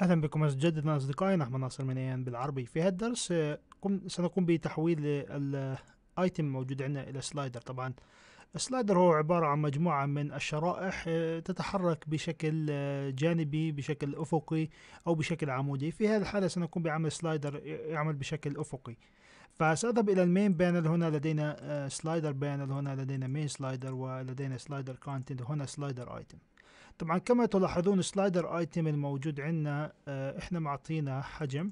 اهلا بكم مجددا اصدقائي نحن ناصر منيان بالعربي في هذا الدرس آه، سنقوم بتحويل الايتم موجود عندنا الى سلايدر طبعا السلايدر هو عبارة عن مجموعة من الشرائح آه، تتحرك بشكل آه، جانبي بشكل أفقي أو بشكل عمودي في هذه الحالة سنقوم بعمل سلايدر يعمل بشكل أفقي فسأذهب إلى المين بانل هنا لدينا سلايدر بانل هنا لدينا مين سلايدر ولدينا سلايدر كونتنت هنا سلايدر ايتم طبعا كما تلاحظون سلايدر ايتم الموجود عندنا آه، احنا معطينا حجم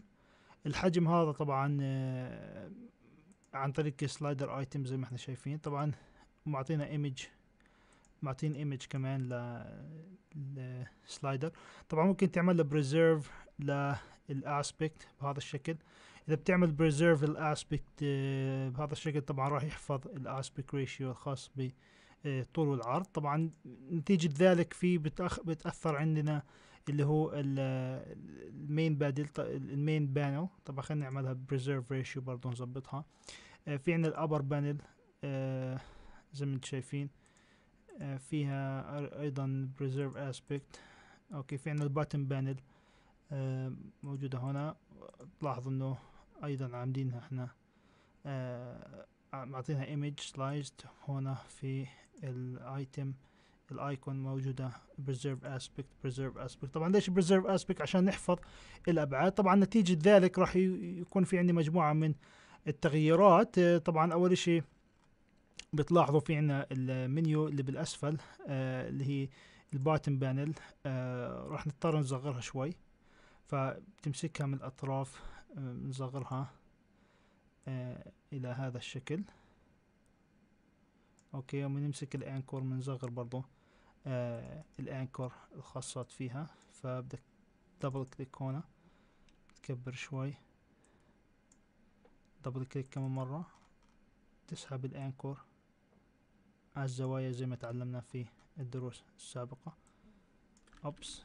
الحجم هذا طبعا آه، عن طريق سلايدر ايتم زي ما احنا شايفين طبعا معطينا ايمج معطين ايمج كمان للسلايدر طبعا ممكن تعمل بريزيرف للاسبكت بهذا الشكل اذا بتعمل بريزيرف للاسبكت آه، بهذا الشكل طبعا راح يحفظ الاسبكت ريشيو الخاص ب الطول آه، والعرض طبعا نتيجة ذلك في بتأثر عندنا اللي هو المين بادل المين بانل طبعا خلينا نعملها بريزيرف ريشيو برضه نظبطها آه، في عندنا الابر آه، بانل زي ما انتم شايفين فيها ايضا بريزيرف اسبكت اوكي في عندنا الباتم بانل موجودة هنا تلاحظوا انه ايضا عاملينها احنا معطينها ايمج سلايزد هنا في الايتم الايكون موجوده بريزيرف اسبكت بريزيرف اسبكت طبعا ليش بريزيرف اسبكت عشان نحفظ الابعاد طبعا نتيجه ذلك راح يكون في عندي مجموعه من التغييرات طبعا اول شيء بتلاحظوا في عنا المنيو اللي بالاسفل آه اللي هي الباتم بانل آه راح نضطر نصغرها شوي فبتمسكها من الاطراف آه نصغرها آه الى هذا الشكل اوكي ومنمسك الانكور بنصغر برضو آه الانكور الخاصات فيها فبدك دبل كليك هنا تكبر شوي دبل كليك كمان مرة تسحب الانكور على الزوايا زي ما تعلمنا في الدروس السابقة اوبس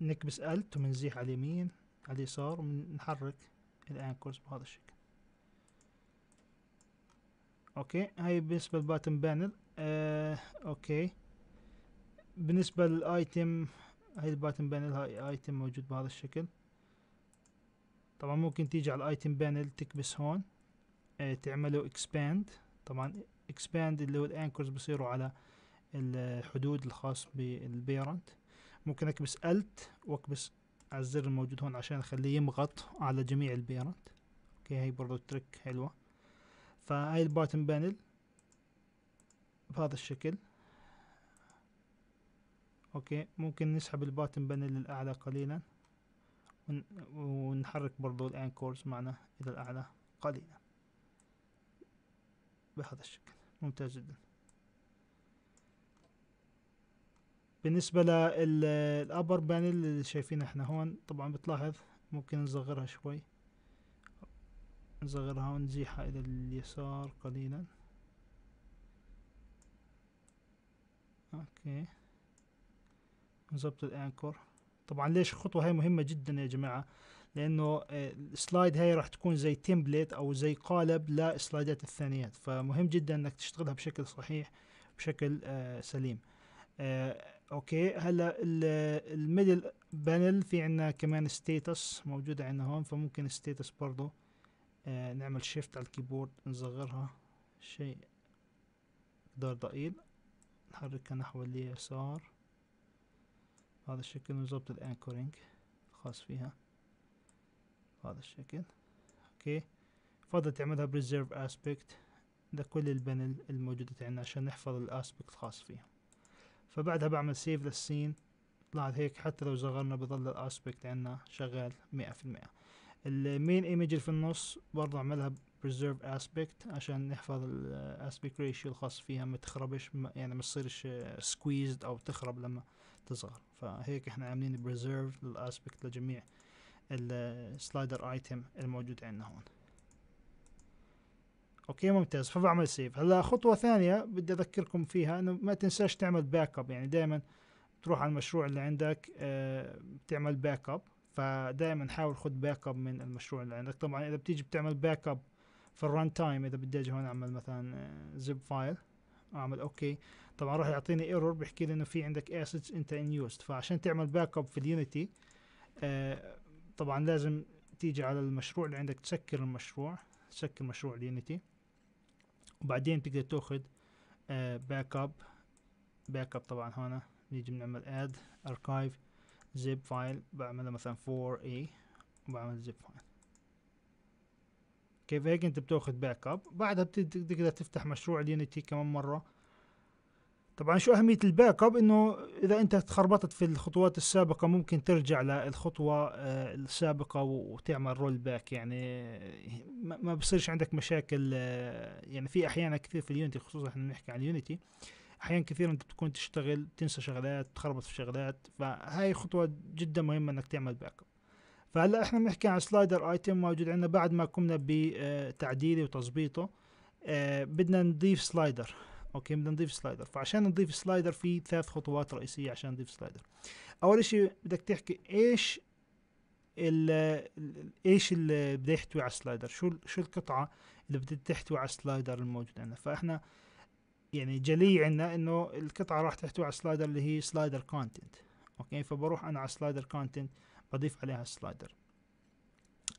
نكبس الت ومنزيح على اليمين على اليسار ونحرك الانكرز بهذا الشكل اوكي هاي بالنسبة للباتم بانل آه اوكي بالنسبة للايتم هاي الباتم بانل هاي ايتم موجود بهذا الشكل طبعا ممكن تيجي على الايتم بانل تكبس هون آه تعمله اكسباند طبعا اكسباند اللي هو الانكرز بصيروا على الحدود الخاص بالبيرنت ممكن اكبس الت واكبس على الزر الموجود هون عشان اخليه يمغط على جميع البيرات اوكي هي برضو تريك حلوة فهاي الباتم بانل بهذا الشكل اوكي ممكن نسحب الباتم بانل للاعلى قليلا ونحرك برضو الانكورز معنا الى الاعلى قليلا بهذا الشكل ممتاز جدا بالنسبة للأبر بانل اللي شايفينه احنا هون طبعا بتلاحظ ممكن نصغرها شوي نصغرها ونزيحها إلى اليسار قليلا اوكي نظبط الانكور طبعا ليش الخطوة هاي مهمة جدا يا جماعة لانه آه، السلايد هاي راح تكون زي تمبليت او زي قالب للسلايدات الثانيات فمهم جدا انك تشتغلها بشكل صحيح بشكل آه، سليم آه اوكي هلا الميدل بانل في عنا كمان ستيتس موجودة عنا هون فممكن ستيتس برضو آه نعمل شيفت على الكيبورد نصغرها شيء دار ضئيل نحركها نحو اليسار بهذا الشكل ونظبط الانكورينج الخاص فيها بهذا الشكل اوكي فضل تعملها بريزيرف اسبكت لكل البانل الموجودة عندنا عشان نحفظ الاسبكت الخاص فيها فبعدها بعمل سيف للسين طلعت هيك حتى لو صغرنا بضل الاسبكت عندنا شغال مئة في المئة المين ايمج اللي في النص برضه اعملها بريزيرف اسبكت عشان نحفظ الاسبكت ريشيو الخاص فيها ما تخربش يعني ما تصيرش سكويزد او تخرب لما تصغر فهيك احنا عاملين بريزيرف للاسبكت لجميع السلايدر ايتم الموجود عندنا هون اوكي ممتاز فبعمل سيف هلا خطوه ثانيه بدي اذكركم فيها انه ما تنساش تعمل باك اب يعني دائما تروح على المشروع اللي عندك أه بتعمل باك اب فدائما حاول خد باك اب من المشروع اللي عندك طبعا اذا بتيجي بتعمل باك اب في الران تايم اذا بدي اجي هون اعمل مثلا زب آه، فايل اعمل اوكي طبعا راح يعطيني ايرور بيحكي لي انه في عندك اسيتس انت ان يوزد فعشان تعمل باك اب في اليونيتي أه طبعا لازم تيجي على المشروع اللي عندك تسكر المشروع تسكر مشروع اليونيتي وبعدين تقدر تاخذ باك اب باك اب طبعا هنا نيجي بنعمل اد اركايف زيب فايل بعملها مثلا 4 اي وبعمل زيب فايل كيف هيك انت بتاخذ باك اب بعدها بتقدر تفتح مشروع اليونيتي كمان مره طبعا شو أهمية الباك اب إنه إذا أنت تخربطت في الخطوات السابقة ممكن ترجع للخطوة آه، السابقة وتعمل رول باك يعني ما بصيرش عندك مشاكل آه، يعني في أحيانا كثير في اليونتي خصوصا احنا بنحكي عن اليونتي أحيانا كثير أنت بتكون تشتغل تنسى شغلات تخربط في شغلات فهاي خطوة جدا مهمة إنك تعمل باك اب فهلا احنا بنحكي عن سلايدر ايتم موجود عندنا بعد ما قمنا بتعديله وتظبيطه آه، بدنا نضيف سلايدر اوكي بدنا نضيف سلايدر فعشان نضيف سلايدر في ثلاث خطوات رئيسيه عشان نضيف سلايدر اول شيء بدك تحكي ايش ال ايش اللي بده يحتوي على السلايدر شو شو القطعه اللي بدها تحتوي على السلايدر الموجود عندنا فاحنا يعني جلي عندنا انه القطعه راح تحتوي على سلايدر اللي هي سلايدر كونتنت اوكي فبروح انا على سلايدر كونتنت بضيف عليها السلايدر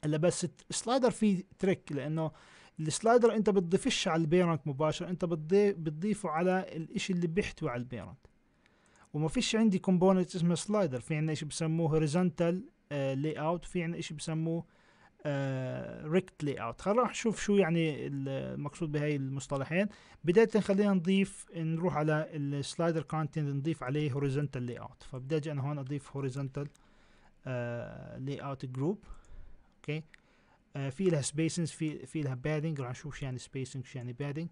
هلا بس السلايدر فيه تريك لانه السلايدر انت بتضيفش على البيرنت مباشر انت بتضيفه على الاشي اللي بيحتوي على البيرنت وما فيش عندي كومبوننت اسمه سلايدر في عنا اشي بسموه هوريزونتال لاي اوت في عنا اشي بسموه ريكت لاي اوت خلينا نشوف شو يعني المقصود بهاي المصطلحين بداية خلينا نضيف نروح على السلايدر كونتنت نضيف عليه هوريزونتال لاي اوت فبداية انا هون اضيف هوريزونتال لاي اوت جروب اوكي آه، في لها سبيسنج في في لها بادنج راح نشوف يعني سبيسنج شو يعني بادنج يعني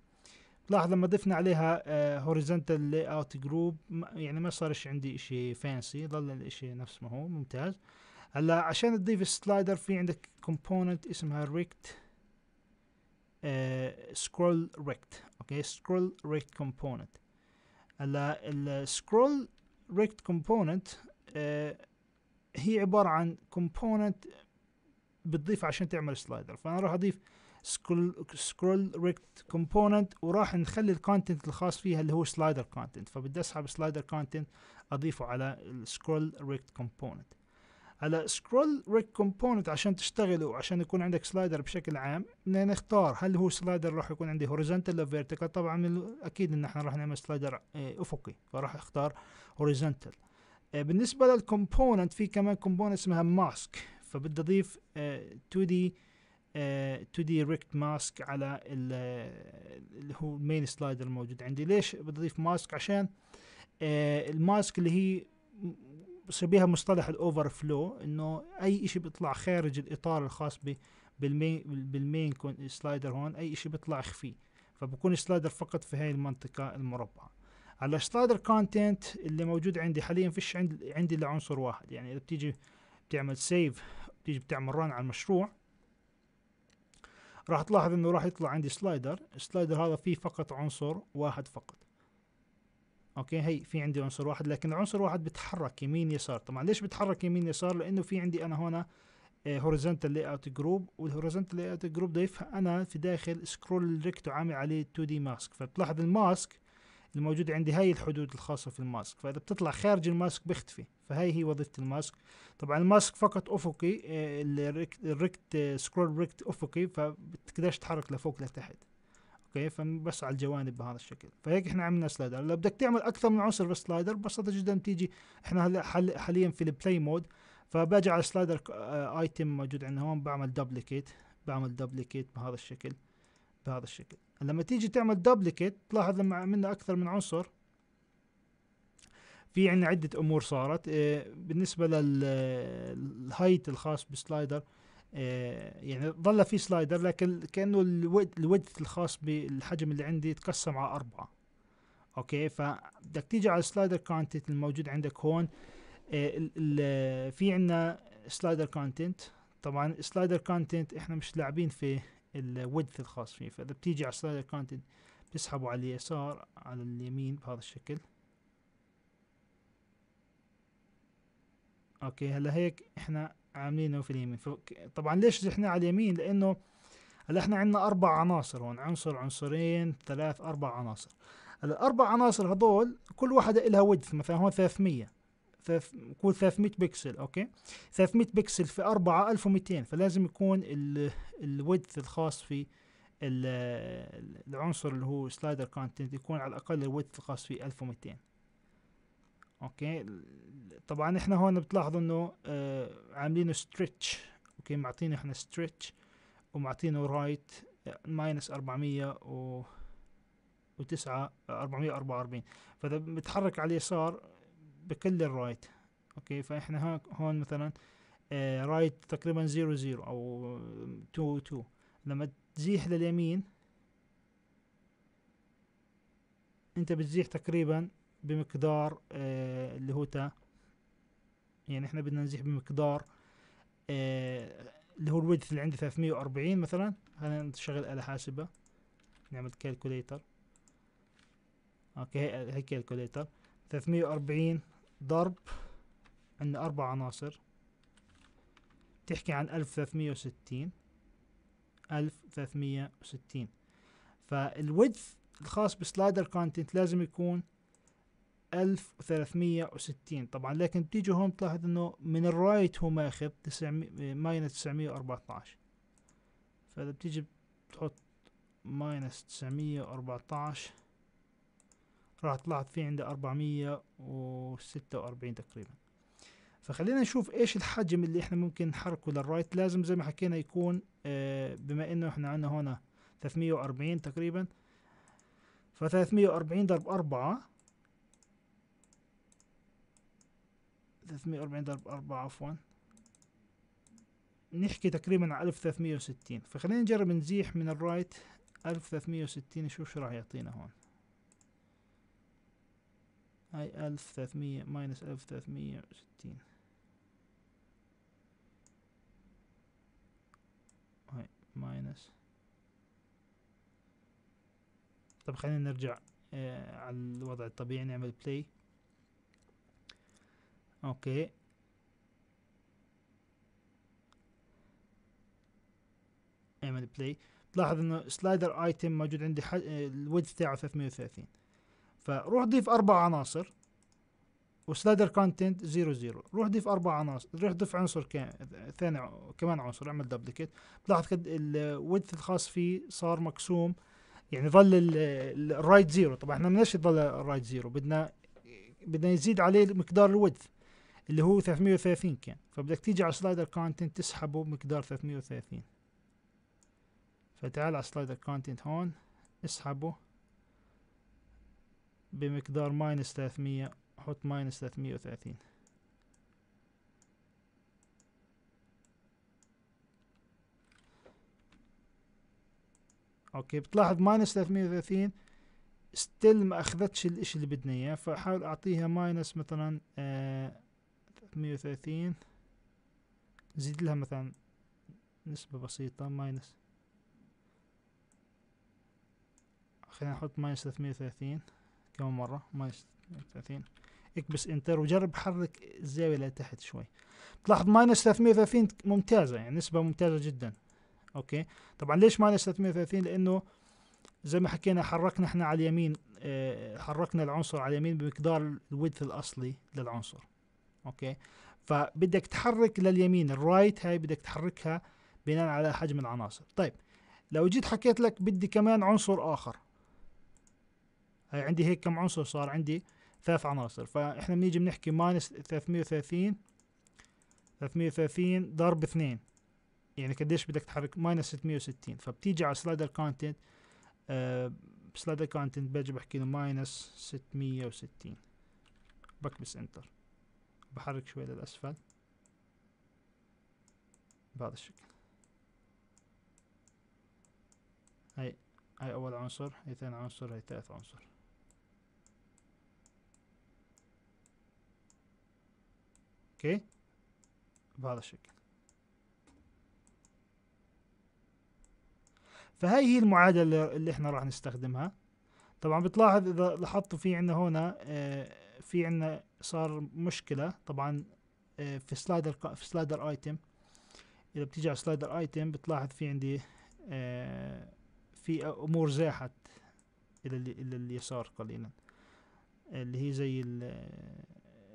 لاحظ لما ضفنا عليها هوريزونتال لاي اوت جروب يعني ما صارش عندي شيء فانسي ظل الشيء نفس ما هو ممتاز هلا عشان تضيف السلايدر في عندك كومبوننت اسمها ريكت سكرول ريكت اوكي سكرول ريكت كومبوننت هلا السكرول ريكت كومبوننت هي عبارة عن كومبوننت بتضيف عشان تعمل سلايدر فانا راح اضيف سكرول سكرول ريكت كومبوننت وراح نخلي الكونتنت الخاص فيها اللي هو سلايدر كونتنت فبدي اسحب سلايدر كونتنت اضيفه على السكرول ريكت كومبوننت على سكرول ريك كومبوننت عشان تشتغل وعشان يكون عندك سلايدر بشكل عام نختار هل هو سلايدر راح يكون عندي هوريزونتال ولا فيرتيكال طبعا اكيد ان احنا راح نعمل سلايدر آه، افقي فراح اختار هوريزونتال آه، بالنسبه للكومبوننت في كمان كومبوننت اسمها ماسك فبدي اضيف 2 دي 2 دي ريكت ماسك على اللي هو المين سلايدر الموجود عندي ليش بدي اضيف ماسك عشان آه، الماسك اللي هي بسميها مصطلح الاوفر فلو انه اي شيء بيطلع خارج الاطار الخاص بالمين بالمين سلايدر هون اي شيء بيطلع خفي فبكون السلايدر فقط في هاي المنطقه المربعه على السلايدر كونتنت اللي موجود عندي حاليا فيش عندي عندي الا عنصر واحد يعني اذا بتيجي بتعمل سيف تيجي بتعمل ران على المشروع راح تلاحظ انه راح يطلع عندي سلايدر السلايدر هذا فيه فقط عنصر واحد فقط اوكي هي في عندي عنصر واحد لكن العنصر واحد بتحرك يمين يسار طبعا ليش بتحرك يمين يسار لانه في عندي انا هنا هوريزونتال لاي اوت جروب والهوريزونتال لاي اوت جروب ضيف انا في داخل سكرول ريكت وعامل عليه 2 دي ماسك فبتلاحظ الماسك الموجودة عندي هاي الحدود الخاصة في الماسك فإذا بتطلع خارج الماسك بيختفي فهاي هي وظيفة الماسك طبعا الماسك فقط أفقي آه، الريكت آه، سكرول ريكت أفقي فبتقدرش تحرك لفوق لتحت اوكي فبس على الجوانب بهذا الشكل فهيك احنا عملنا سلايدر لو بدك تعمل اكثر من عنصر بالسلايدر ببساطه جدا تيجي احنا هلا حاليا في البلاي مود فباجي على سلايدر ايتم آه، موجود عندنا هون بعمل دبليكيت بعمل دبليكيت بهذا الشكل بهذا الشكل لما تيجي تعمل دوبليكيت تلاحظ لما عملنا اكثر من عنصر في عنا عدة امور صارت آه، بالنسبة للهايت الخاص بالسلايدر آه، يعني ظل في سلايدر لكن كأنه الودث الخاص بالحجم اللي عندي تقسم على اربعة اوكي فبدك تيجي على السلايدر كونتنت الموجود عندك هون آه، في عنا سلايدر كونتنت طبعا سلايدر كونتنت احنا مش لاعبين في الودث الخاص فيه فاذا بتيجي على السلايدر كونتنت بتسحبه على اليسار على اليمين بهذا الشكل اوكي هلا هيك احنا عاملينه في اليمين طبعا ليش احنا على اليمين لانه هلا احنا عندنا اربع عناصر هون عنصر عنصرين ثلاث اربع عناصر هلا الاربع عناصر هذول كل واحدة لها ودث مثلا هون 300 قول 300 بكسل اوكي 300 بكسل في 4 1200 فلازم يكون الودث الخاص في العنصر اللي هو سلايدر كونتنت يكون على الاقل الودث الخاص فيه 1200 اوكي طبعا احنا هون بتلاحظوا انه آه عاملينه ستريتش اوكي معطينه احنا ستريتش ومعطينه رايت ماينس 400 و وتسعة أربعمية أربعة وأربعين فإذا بتحرك على اليسار بكل الرايت اوكي فاحنا هون مثلا آه، رايت تقريبا زيرو زيرو او تو تو لما تزيح لليمين انت بتزيح تقريبا بمقدار آه، اللي هو تا يعني احنا بدنا نزيح بمقدار آه، اللي هو الويدث اللي عندي 340 مثلا خلينا نشغل آلة حاسبة نعمل كالكوليتر اوكي هي كالكوليتر 340 ضرب عندنا أربع عناصر تحكي عن ألف ثلاثمية وستين ألف ثلاثمية وستين فالويدث الخاص بسلايدر كونتنت لازم يكون ألف وثلاثمية وستين طبعا لكن بتيجي هون تلاحظ انه من الرايت هو ماخذ ماينس تسعمية واربعة عشر فاذا بتيجي بتحط ماينس تسعمية واربعة عشر راح طلعت فيه عندي 446 تقريبا فخلينا نشوف ايش الحجم اللي احنا ممكن نحركه للرايت لازم زي ما حكينا يكون آه بما انه احنا عندنا هنا 340 تقريبا ف 340 ضرب 4 340 ضرب 4 عفوا نحكي تقريبا على 1360 فخلينا نجرب نزيح من الرايت 1360 نشوف شو راح يعطينا هون هاي ألف ثلاثمية ماينس ألف ثلاثمية وستين هاي ماينس طب خلينا نرجع آه على الوضع الطبيعي نعمل بلاي اوكي اعمل بلاي تلاحظ انه سلايدر ايتم موجود عندي حد... تاعه 330 فروح ضيف اربع عناصر وسلايدر كونتنت زيرو زيرو روح ضيف اربع عناصر روح ضيف عنصر ثاني كمان عنصر اعمل دبليكيت بتلاحظ قد الويدث الخاص فيه صار مقسوم يعني ظل الرايت زيرو طبعا احنا بدناش يضل الرايت زيرو بدنا بدنا يزيد عليه مقدار الويدث اللي هو 330 كان فبدك تيجي على سلايدر كونتنت تسحبه بمقدار 330 فتعال على سلايدر كونتنت هون اسحبه بمقدار ماينس 300 حط ماينس 330 اوكي بتلاحظ ماينس 330 ستيل ما اخذتش الاشي اللي بدنا اياه فحاول اعطيها ماينس مثلا آه 330 زيد لها مثلا نسبة بسيطة ماينس خلينا نحط ماينس 330 كمان مرة ما 30 اكبس انتر وجرب حرك الزاوية لتحت شوي تلاحظ ماينس 330 ممتازة يعني نسبة ممتازة جدا اوكي طبعا ليش ماينس 330 لانه زي ما حكينا حركنا احنا على اليمين اه حركنا العنصر على اليمين بمقدار الويدث الاصلي للعنصر اوكي فبدك تحرك لليمين الرايت هاي بدك تحركها بناء على حجم العناصر طيب لو جيت حكيت لك بدي كمان عنصر اخر عندي هيك كم عنصر صار عندي ثلاث عناصر فاحنا بنيجي بنحكي ماينس 330 330 ضرب اثنين يعني قديش بدك تحرك ماينس 660 فبتيجي على سلايدر كونتنت آه سلايدر كونتنت بجي بحكي له ماينس 660 بكبس انتر بحرك شوي للاسفل بهذا الشكل هاي هاي اول عنصر هاي ثاني عنصر هاي ثالث عنصر اوكي بهذا الشكل فهي هي المعادلة اللي احنا راح نستخدمها طبعا بتلاحظ اذا لاحظتوا في عندنا هنا آه، في عندنا صار مشكلة طبعا آه، في سلايدر في سلايدر ايتم اذا بتيجي على سلايدر ايتم بتلاحظ في عندي آه، في امور زاحت الى الى اليسار قليلا اللي هي زي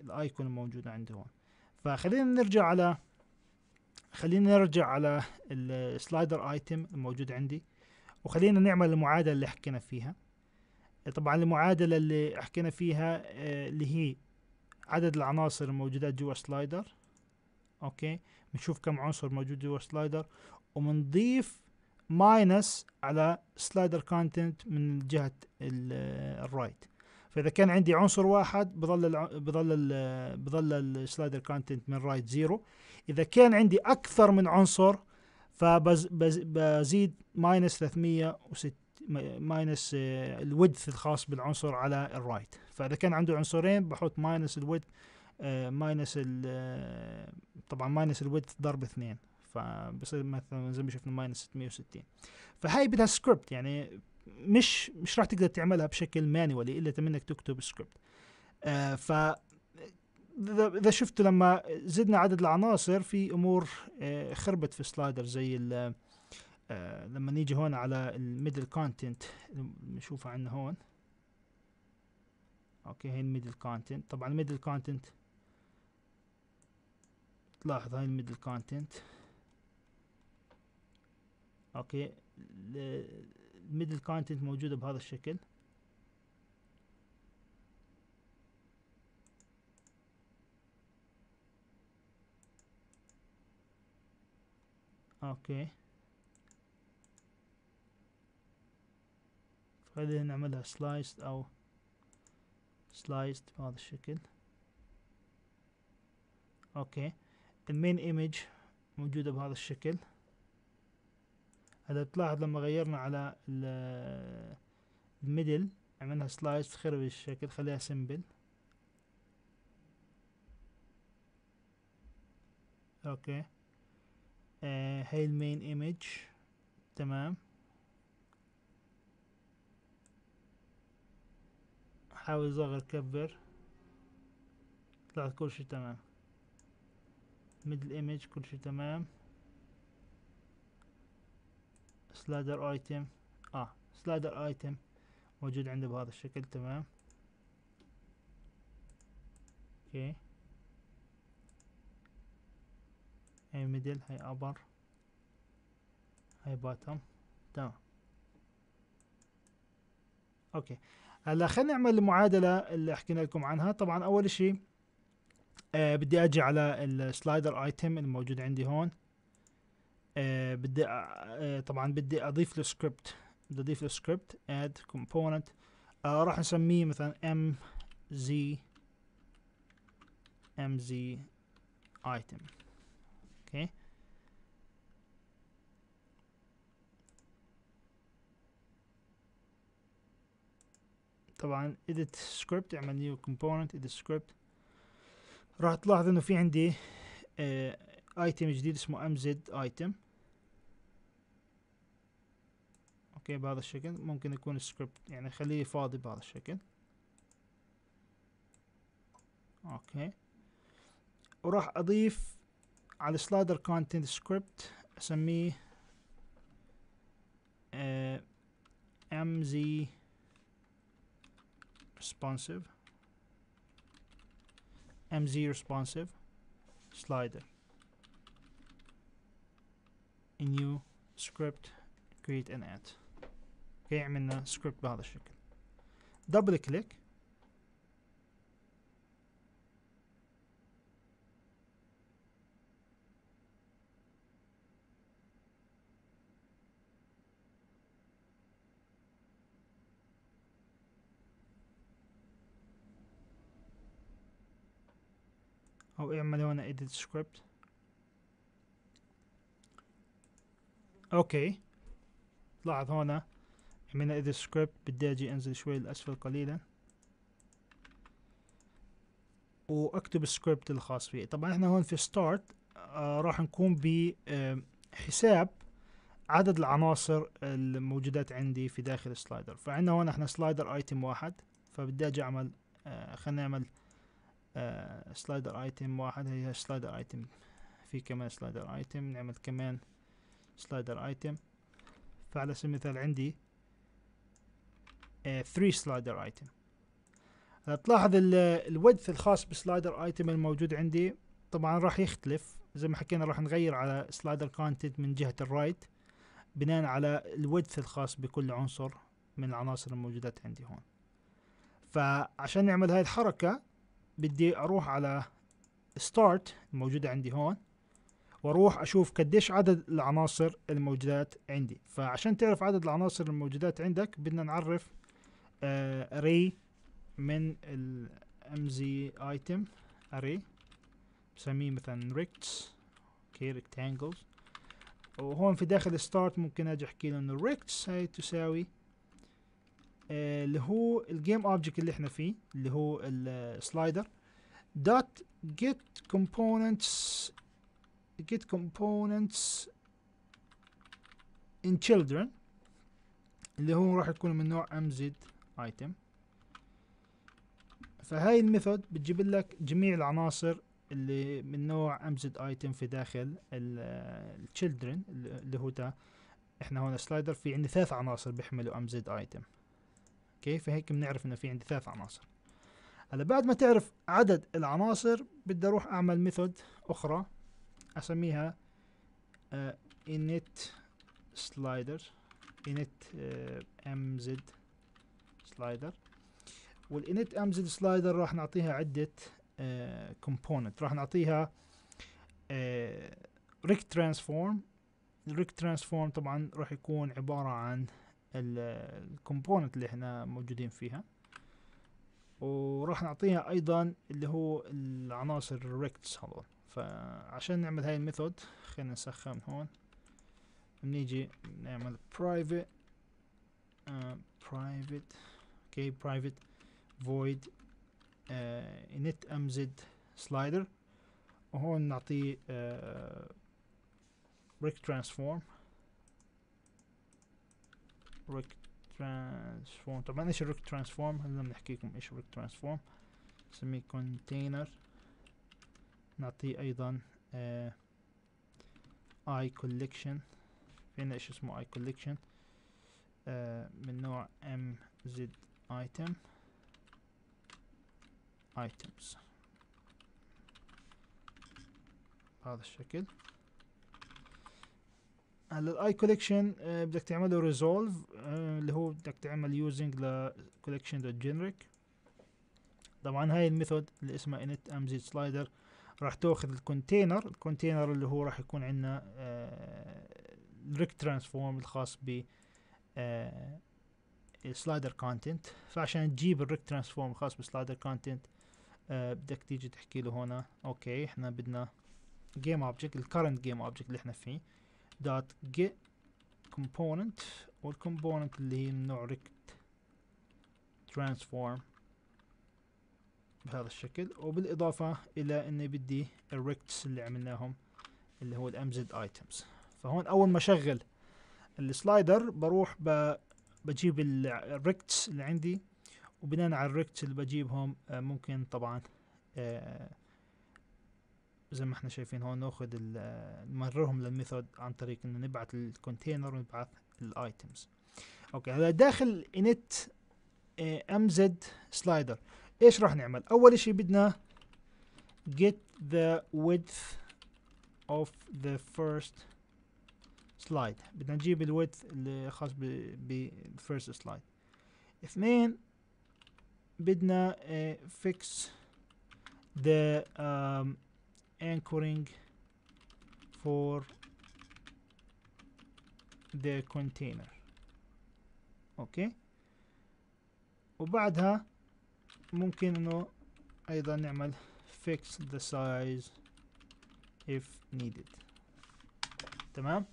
الايكون الموجودة عندي هون فخلينا نرجع على خلينا نرجع على السلايدر ايتم الموجود عندي وخلينا نعمل المعادله اللي حكينا فيها طبعا المعادله اللي حكينا فيها آه، اللي هي عدد العناصر الموجودات جوا سلايدر اوكي بنشوف كم عنصر موجود جوا سلايدر وبنضيف ماينس على سلايدر كونتنت من جهه الرايت آه، right. فاذا كان عندي عنصر واحد بضل الـ بضل الـ بضل السلايدر كونتنت من رايت زيرو اذا كان عندي اكثر من عنصر فبزيد ماينس 360 ماينس آه، الودث الخاص بالعنصر على الرايت فاذا كان عنده عنصرين بحط ماينس الودث آه، ماينس آه، طبعا ماينس الودث ضرب اثنين فبصير مثلا زي ما شفنا ماينس 660 فهي بدها سكريبت يعني مش مش راح تقدر تعملها بشكل مانوالي الا منك تكتب سكريبت آه ف اذا شفتوا لما زدنا عدد العناصر في امور آه خربت في سلايدر زي آه لما نيجي هون على الميدل كونتنت نشوفها عندنا هون اوكي هي الميدل كونتنت طبعا الميدل كونتنت تلاحظ هاي الميدل كونتنت اوكي الميدل كونتنت موجودة بهذا الشكل اوكي هذه نعملها سلايست او سلايست بهذا الشكل اوكي المين ايمج موجودة بهذا الشكل هذا تلاحظ لما غيرنا على الميدل عملنا سلايس خرب الشكل خليها سمبل اوكي آه هاي المين ايمج تمام حاول صغر كبر طلعت كل شي تمام ميدل ايمج كل شي تمام سلايدر ايتم اه سلايدر ايتم موجود عنده بهذا الشكل تمام اوكي هاي ميدل هاي ابر هاي باتم تمام اوكي هلا خلينا نعمل المعادله اللي حكينا لكم عنها طبعا اول شيء آه بدي اجي على السلايدر ايتم الموجود عندي هون آه، بدي آه طبعا بدي اضيف له سكريبت بدي اضيف له سكريبت اد كومبوننت آه راح نسميه مثلا ام زي ام زي ايتم اوكي طبعا edit script اعمل نيو component edit script راح تلاحظ انه في عندي آه ايتم جديد اسمه امزد ايتم اوكي بهذا الشكل ممكن يكون السكريبت يعني خليه فاضي بهذا الشكل اوكي وراح اضيف على السلايدر كونتنت سكريبت اسميه ام زي ريسبونسيف ام زي slider سلايدر new script create and add اوكي سكريبت بهذا الشكل دبل كليك او اعملوا لنا edit script اوكي لاحظ هنا من ايديت سكريبت بدي اجي انزل شوي لاسفل قليلا واكتب السكريبت الخاص فيه طبعا احنا هون في ستارت آه راح نقوم بحساب عدد العناصر الموجودات عندي في داخل السلايدر فعندنا هون احنا سلايدر ايتم واحد فبدي اجي اعمل آه خلينا نعمل آه سلايدر ايتم واحد هي سلايدر ايتم في كمان سلايدر ايتم نعمل كمان سلايدر ايتم فعلى سبيل المثال عندي 3 سلايدر ايتم تلاحظ الودث الخاص بسلايدر ايتم الموجود عندي طبعا راح يختلف زي ما حكينا راح نغير على سلايدر كونتنت من جهة الرايت بناء على الودث الخاص بكل عنصر من العناصر الموجودة عندي هون فعشان نعمل هاي الحركة بدي اروح على ستارت الموجودة عندي هون واروح اشوف قديش عدد العناصر الموجودات عندي فعشان تعرف عدد العناصر الموجودات عندك بدنا نعرف آه، array من زي ايتم array بسميه مثلا rects اوكي rectangles وهون في داخل start ممكن اجي احكي له انه rects هاي تساوي آه، اللي هو الجيم اوبجكت اللي احنا فيه اللي هو السلايدر دوت جيت كومبوننتس جيت كومبوننتس ان children اللي هو راح يكون من نوع زد item فهاي الميثود بتجيب لك جميع العناصر اللي من نوع امزد ايتم في داخل ال children اللي هو تا احنا هون سلايدر في عندي ثلاث عناصر بيحملوا امزد ايتم اوكي فهيك بنعرف انه في عندي ثلاث عناصر هلا بعد ما تعرف عدد العناصر بدي اروح اعمل ميثود اخرى اسميها uh, init slider init uh, آه، mz سلايدر والانيت امزل سلايدر راح نعطيها عدة كومبوننت آه, راح نعطيها ريك ترانسفورم الريك ترانسفورم طبعا راح يكون عبارة عن الكومبوننت اللي احنا موجودين فيها وراح نعطيها ايضا اللي هو العناصر الريكتس هذول فعشان نعمل هاي الميثود خلينا نسخن هون بنيجي نعمل private uh, private اوكي برايفت فويد init امزد سلايدر وهون نعطيه ريك ترانسفورم ريك ترانسفورم طبعا ايش ريك ترانسفورم هلا بنحكي لكم ايش ريك ترانسفورم نسميه كونتينر نعطيه ايضا اي كولكشن في عندنا ايش اسمه اي آه، كولكشن من نوع ام زد item items بهذا الشكل هلا الاي كوليكشن بدك تعمله ريزولف آه، اللي هو بدك تعمل يوزنج ل دوت generic طبعا هاي الميثود اللي اسمها init امزيد سلايدر راح تاخذ الكونتينر الكونتينر اللي هو راح يكون عندنا ريك آه، ترانسفورم الخاص ب آه، سلايدر كونتنت فعشان تجيب الريك ترانسفورم الخاص بالسلايدر كونتنت آه، بدك تيجي تحكي له هنا اوكي احنا بدنا جيم اوبجكت الكرنت جيم اوبجكت اللي احنا فيه دوت جيت كومبوننت والكومبوننت اللي هي من نوع ريك ترانسفورم بهذا الشكل وبالاضافه الى اني بدي الريكتس اللي عملناهم اللي هو الامزد ايتمز فهون اول ما اشغل السلايدر بروح بجيب الريكتس اللي عندي وبناء على الريكتس اللي بجيبهم آه، ممكن طبعا آه، زي ما احنا شايفين هون ناخذ آه، نمررهم للميثود عن طريق انه نبعث الكونتينر ونبعث الايتمز اوكي هلا داخل init ام زد سلايدر ايش راح نعمل اول شيء بدنا get the width of the first سلايد بدنا نجيب الويدث الخاص بالفيرست سلايد اثنين بدنا فيكس ذا انكورينج فور ذا كونتينر اوكي وبعدها ممكن انه ايضا نعمل fix the size if needed تمام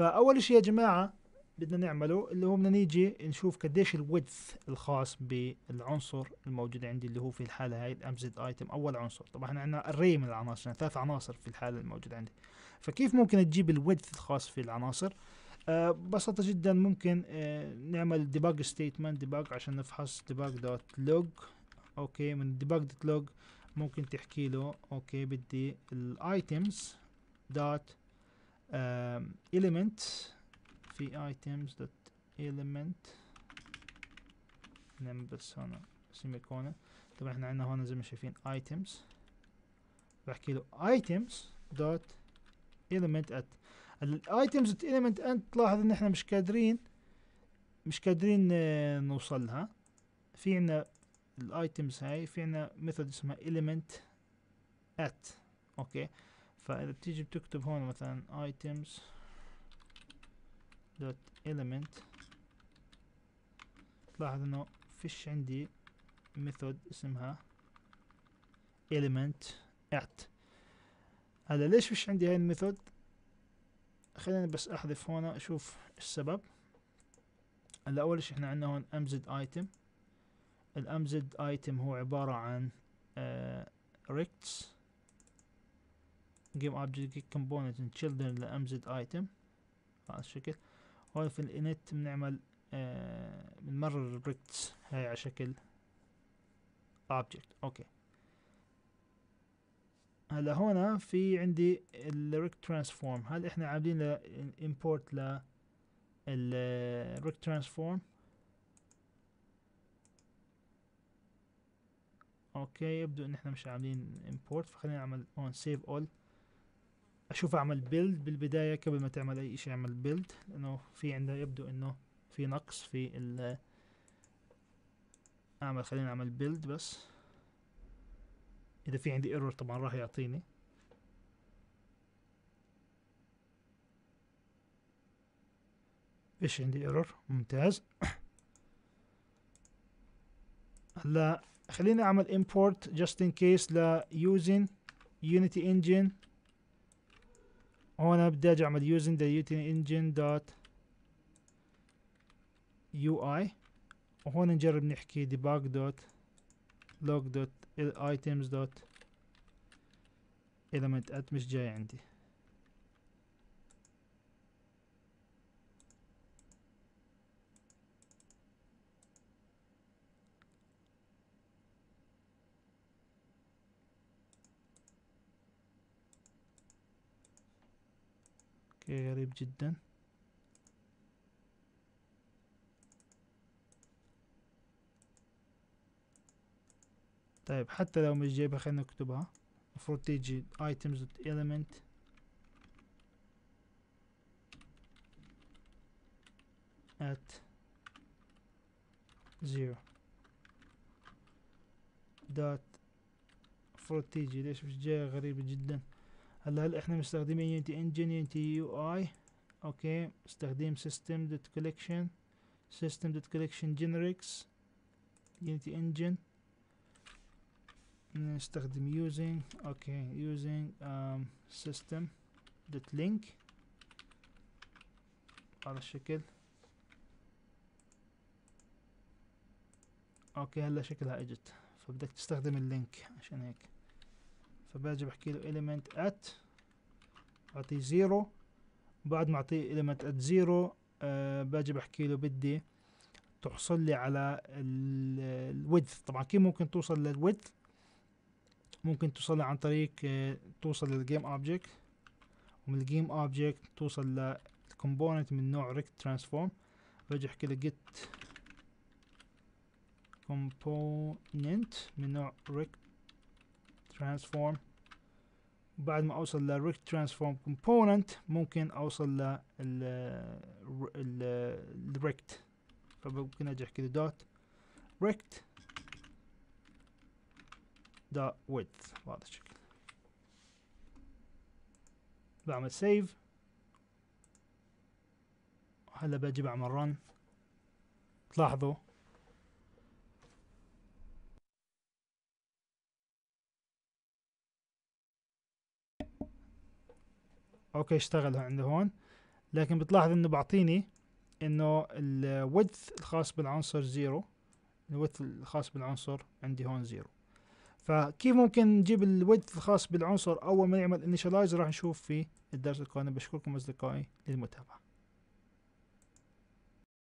فاول شيء يا جماعه بدنا نعمله اللي هو بدنا نيجي نشوف قديش الويدث الخاص بالعنصر الموجود عندي اللي هو في الحاله هاي الامزد ايتم اول عنصر طبعا احنا عندنا اري من العناصر يعني ثلاث عناصر في الحاله الموجوده عندي فكيف ممكن تجيب الويدث الخاص في العناصر آه ببساطة جدا ممكن آه نعمل ديباج ستيتمنت ديباج عشان نفحص ديباج دوت لوج اوكي من ديباج دوت لوج ممكن تحكي له اوكي بدي الايتمز دوت element في items dot element نمبس هنا سيميكونا طبعا احنا عندنا هون زي ما شايفين items بحكي له items dot element at items dot element at تلاحظ ان احنا مش قادرين مش قادرين آه، نوصلها في عنا الايتمز هاي في عنا ميثود اسمها element at اوكي okay. فاذا بتيجي بتكتب هون مثلا items dot element تلاحظ انه فيش عندي method اسمها element at هلا ليش فيش عندي هاي الميثود خليني بس احذف هون اشوف السبب هلا اول شي احنا عندنا هون امزد ايتم الامزد ايتم هو عبارة عن ريكتس آه، جيم اوبجكت جيت كومبوننت ان تشيلدرن لامزد ايتم هذا الشكل هون في الانت بنعمل بنمرر آه الريكتس هاي على شكل اوبجكت اوكي هلا هون في عندي الريك ترانسفورم هل احنا عاملين امبورت ل الريك ترانسفورم اوكي يبدو ان احنا مش عاملين امبورت فخلينا نعمل اون سيف اول اشوف اعمل بيلد بالبدايه قبل ما تعمل اي شيء اعمل بيلد لانه في عندنا يبدو انه في نقص في ال اعمل خلينا اعمل بيلد بس اذا في عندي ايرور طبعا راح يعطيني ايش عندي ايرور ممتاز هلا خليني اعمل امبورت جاست ان كيس ل using يونيتي انجن هون بدي ارجع اعمل using the utility engine dot UI وهون نجرب نحكي debug dot log dot items dot element at مش جاي عندي شيء غريب جدا طيب حتى لو مش جايبها خلينا نكتبها المفروض تيجي items.element at zero dot المفروض تيجي ليش مش جاية غريبة جدا هلا هل احنا مستخدمين يونتي انجن يونتي يو اي اوكي استخدم سيستم دوت كولكشن سيستم دوت كولكشن جينريكس يونتي انجن نستخدم يوزنج اوكي يوزنج سيستم دوت لينك على الشكل اوكي هلا شكلها اجت فبدك تستخدم اللينك عشان هيك فباجي بحكي له element at اعطيه زيرو بعد ما اعطيه element at zero آه باجي بحكي له بدي تحصل لي على width طبعا كيف ممكن توصل لل width ممكن توصل عن طريق آه توصل للجيم اوبجكت ومن الجيم اوبجكت توصل component من نوع rect transform باجي بحكي له get component من نوع rect transform بعد ما اوصل للريك ترانسفورم كومبوننت ممكن اوصل لل الريكت فممكن اجي احكي له دوت ريكت دوت ويدث بهذا الشكل بعمل سيف هلا باجي بعمل رن تلاحظوا اوكي اشتغل عنده هون لكن بتلاحظ انه بعطيني انه الويدث الخاص بالعنصر زيرو الويدث الخاص بالعنصر عندي هون زيرو فكيف ممكن نجيب الويدث الخاص بالعنصر اول ما نعمل انيشالايز راح نشوف في الدرس القادم بشكركم اصدقائي للمتابعه